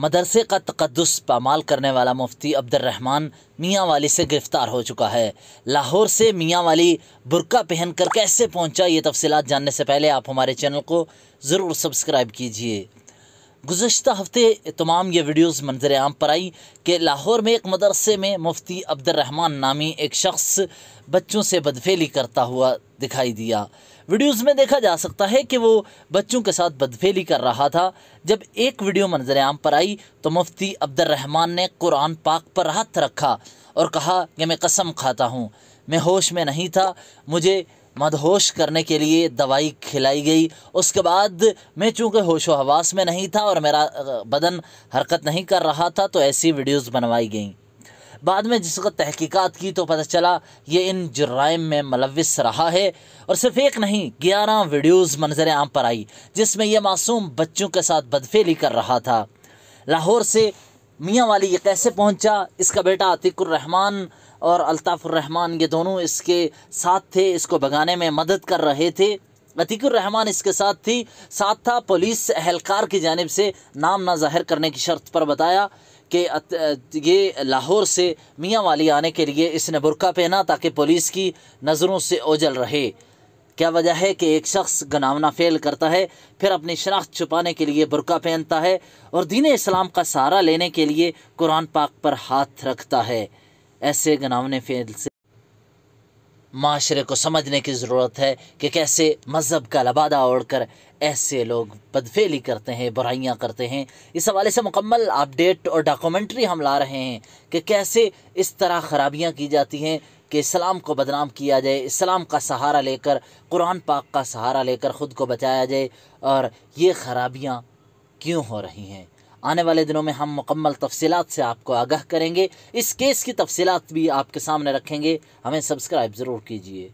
मदरसे का तकदस पामाल करने वाला मुफ्ती अब्दुलरहमान मियाँ वाली से गिरफ़्तार हो चुका है लाहौर से मियाँ वाली बुरका पहनकर कैसे पहुँचा ये तफसीत जानने से पहले आप हमारे चैनल को ज़रूर सब्सक्राइब कीजिए गुज्त हफ्ते तमाम ये वीडियोस मंजर आम पर आई कि लाहौर में एक मदरसे में मुफ्ती अब्दुलरहमान नामी एक शख्स बच्चों से बदफेली करता हुआ दिखाई दिया वीडियोस में देखा जा सकता है कि वो बच्चों के साथ बदफेली कर रहा था जब एक वीडियो मंजर आम पर आई तो मुफ्ती अब्दुलरहमान ने कुरान पाक पर हाथ रखा और कहा कि मैं कसम खाता हूँ मैं होश में नहीं था मुझे मदहोश करने के लिए दवाई खिलाई गई उसके बाद मैं चूँकि होश हवास में नहीं था और मेरा बदन हरकत नहीं कर रहा था तो ऐसी वीडियोज़ बनवाई गई बाद में जिस वक्त तहकीकात की तो पता चला ये इन जुराम में मुलविस रहा है और सिर्फ एक नहीं ग्यारह वीडियोज़ मंजर आम पर आई जिसमें यह मासूम बच्चों के साथ बदफेली कर रहा था लाहौर से मियाँ वाली ये कैसे पहुँचा इसका बेटा आतिकुररहमान और अल्ताफ़ुररहमान ये दोनों इसके साथ थे इसको भगाने में मदद कर रहे थे अतीकुर रहमान इसके साथ थी साथ था पुलिस एहलकार की जानब से नाम ना जाहिर करने की शर्त पर बताया कि ये लाहौर से मियाँ वाली आने के लिए इसने बुरका पहना ताकि पुलिस की नज़रों से ओझल रहे क्या वजह है कि एक शख्स गनावना फेल करता है फिर अपनी शनाख्त छुपाने के लिए बुरका पहनता है और दीन इस्लाम का सहारा लेने के लिए कुरान पाक पर हाथ रखता है ऐसे गनावने फेल से माशरे को समझने की ज़रूरत है कि कैसे मज़हब का लबादा ओढ़ कर ऐसे लोग बदफेली करते हैं बुराइयाँ करते हैं इस हवाले से मुकम्मल अपडेट और डॉक्यूमेंट्री हम ला रहे हैं कि कैसे इस तरह ख़राबियाँ की जाती हैं कि इस्लाम को बदनाम किया जाए इस्लाम का सहारा लेकर कुरान पाक का सहारा लेकर ख़ुद को बचाया जाए और ये ख़राबियाँ क्यों हो रही हैं आने वाले दिनों में हम मुकम्मल तफसीत से आपको आगाह करेंगे इस केस की तफसीत भी आपके सामने रखेंगे हमें सब्सक्राइब ज़रूर कीजिए